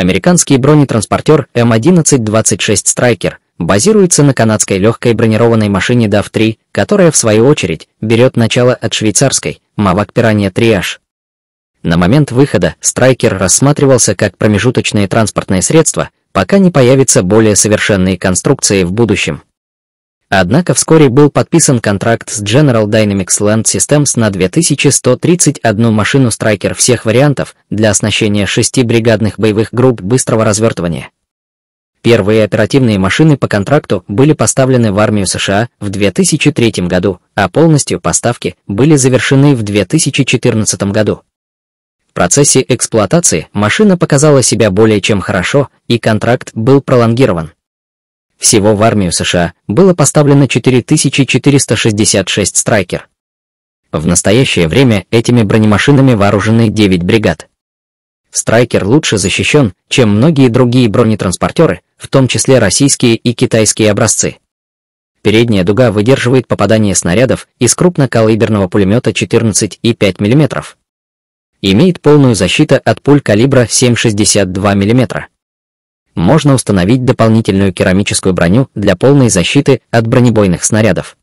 Американский бронетранспортер М1126 «Страйкер» базируется на канадской легкой бронированной машине DAF-3, которая, в свою очередь, берет начало от швейцарской «Мавак Пирания 3H». На момент выхода «Страйкер» рассматривался как промежуточное транспортное средство, пока не появятся более совершенные конструкции в будущем. Однако вскоре был подписан контракт с General Dynamics Land Systems на 2131 машину «Страйкер» всех вариантов для оснащения шести бригадных боевых групп быстрого развертывания. Первые оперативные машины по контракту были поставлены в армию США в 2003 году, а полностью поставки были завершены в 2014 году. В процессе эксплуатации машина показала себя более чем хорошо, и контракт был пролонгирован. Всего в армию США было поставлено 4466 «Страйкер». В настоящее время этими бронемашинами вооружены 9 бригад. «Страйкер» лучше защищен, чем многие другие бронетранспортеры, в том числе российские и китайские образцы. Передняя дуга выдерживает попадание снарядов из крупнокалиберного пулемета 14,5 мм. Имеет полную защиту от пуль калибра 7,62 мм можно установить дополнительную керамическую броню для полной защиты от бронебойных снарядов.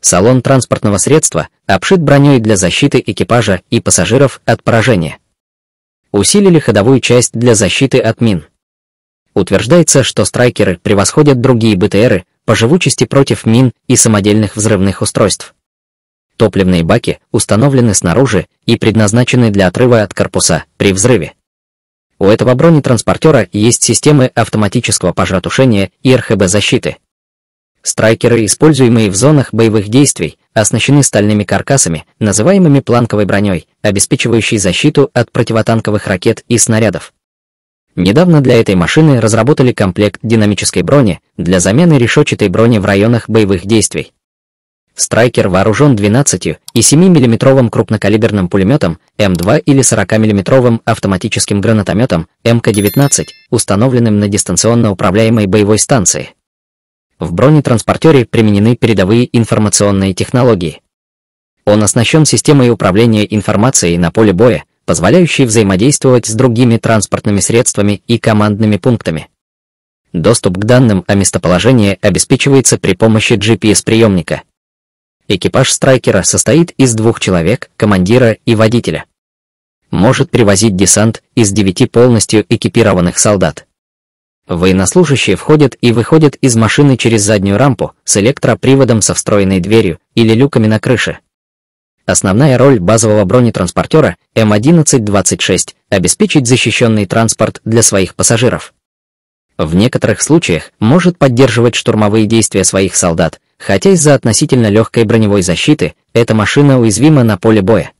Салон транспортного средства обшит броней для защиты экипажа и пассажиров от поражения. Усилили ходовую часть для защиты от мин. Утверждается, что страйкеры превосходят другие БТРы по живучести против мин и самодельных взрывных устройств. Топливные баки установлены снаружи и предназначены для отрыва от корпуса при взрыве. У этого бронетранспортера есть системы автоматического пожаротушения и РХБ-защиты. Страйкеры, используемые в зонах боевых действий, оснащены стальными каркасами, называемыми планковой броней, обеспечивающей защиту от противотанковых ракет и снарядов. Недавно для этой машины разработали комплект динамической брони для замены решетчатой брони в районах боевых действий. Страйкер вооружен 12 и 7-мм крупнокалиберным пулеметом М2 эм или 40-мм автоматическим гранатометом МК-19, эм установленным на дистанционно управляемой боевой станции. В бронетранспортере применены передовые информационные технологии. Он оснащен системой управления информацией на поле боя, позволяющей взаимодействовать с другими транспортными средствами и командными пунктами. Доступ к данным о местоположении обеспечивается при помощи GPS-приемника – Экипаж «Страйкера» состоит из двух человек, командира и водителя. Может привозить десант из девяти полностью экипированных солдат. Военнослужащие входят и выходят из машины через заднюю рампу с электроприводом со встроенной дверью или люками на крыше. Основная роль базового бронетранспортера М1126 – обеспечить защищенный транспорт для своих пассажиров. В некоторых случаях может поддерживать штурмовые действия своих солдат, хотя из-за относительно легкой броневой защиты эта машина уязвима на поле боя.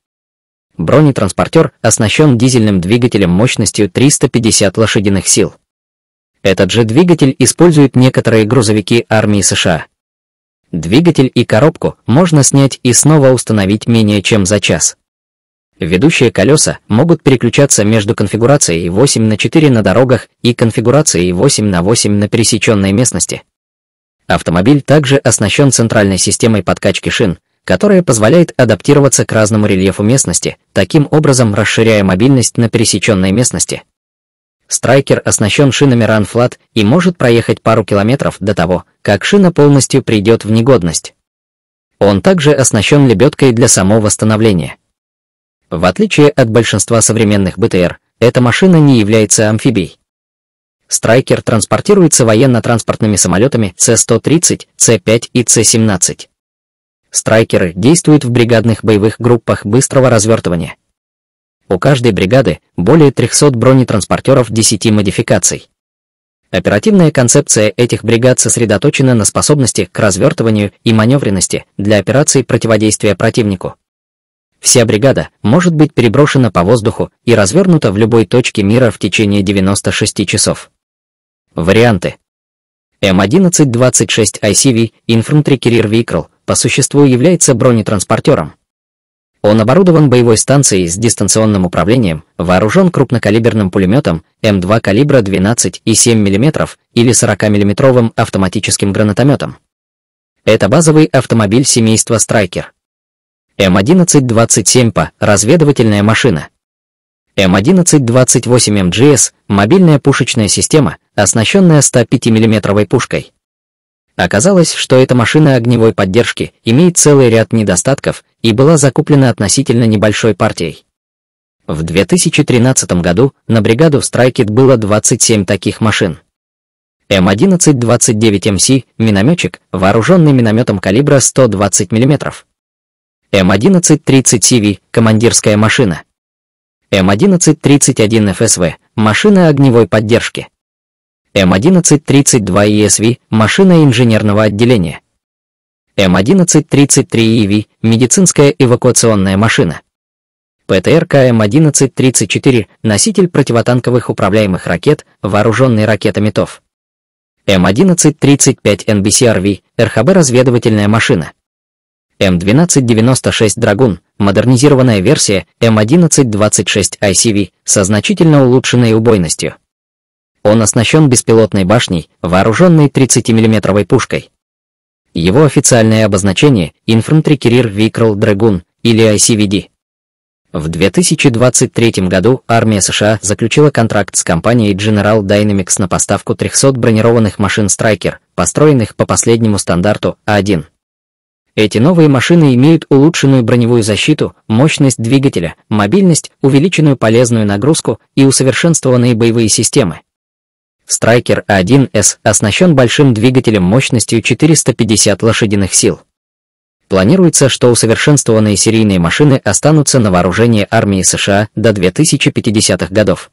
Бронетранспортер оснащен дизельным двигателем мощностью 350 лошадиных сил. Этот же двигатель используют некоторые грузовики армии США. Двигатель и коробку можно снять и снова установить менее чем за час. Ведущие колеса могут переключаться между конфигурацией 8 на 4 на дорогах и конфигурацией 8 на 8 на пересеченной местности. Автомобиль также оснащен центральной системой подкачки шин, которая позволяет адаптироваться к разному рельефу местности, таким образом расширяя мобильность на пересеченной местности. Страйкер оснащен шинами Run и может проехать пару километров до того, как шина полностью придет в негодность. Он также оснащен лебедкой для самовосстановления. В отличие от большинства современных БТР, эта машина не является амфибией. «Страйкер» транспортируется военно-транспортными самолетами С-130, С-5 и С-17. «Страйкеры» действуют в бригадных боевых группах быстрого развертывания. У каждой бригады более 300 бронетранспортеров 10 модификаций. Оперативная концепция этих бригад сосредоточена на способности к развертыванию и маневренности для операций противодействия противнику. Вся бригада может быть переброшена по воздуху и развернута в любой точке мира в течение 96 часов. Варианты. М1126 ICV Infantry Carrier Vehicle по существу является бронетранспортером. Он оборудован боевой станцией с дистанционным управлением, вооружен крупнокалиберным пулеметом М2 калибра 12,7 мм или 40-мм автоматическим гранатометом. Это базовый автомобиль семейства «Страйкер». М1127 по разведывательная машина. М1128МGS – мобильная пушечная система, оснащенная 105 миллиметровой пушкой. Оказалось, что эта машина огневой поддержки имеет целый ряд недостатков и была закуплена относительно небольшой партией. В 2013 году на бригаду в Страйкит было 27 таких машин. М1129МС – минометчик, вооруженный минометом калибра 120 мм. М1130CV – командирская машина – М1131 ФСВ – машина огневой поддержки. М1132 ЕСВ – машина инженерного отделения. М1133 ИВ – медицинская эвакуационная машина. ПТРК М1134 – носитель противотанковых управляемых ракет, вооруженный ракетами ТОВ. М1135 НБСРВ – РХБ-разведывательная машина. М1296 «Драгун» модернизированная версия М1126 ICV со значительно улучшенной убойностью. Он оснащен беспилотной башней, вооруженной 30 миллиметровой пушкой. Его официальное обозначение – Infantry Carrier Vehicle Dragoon или ICVD. В 2023 году армия США заключила контракт с компанией General Dynamics на поставку 300 бронированных машин Striker, построенных по последнему стандарту А1. Эти новые машины имеют улучшенную броневую защиту, мощность двигателя, мобильность, увеличенную полезную нагрузку и усовершенствованные боевые системы. Striker 1S оснащен большим двигателем мощностью 450 лошадиных сил. Планируется, что усовершенствованные серийные машины останутся на вооружении армии США до 2050-х годов.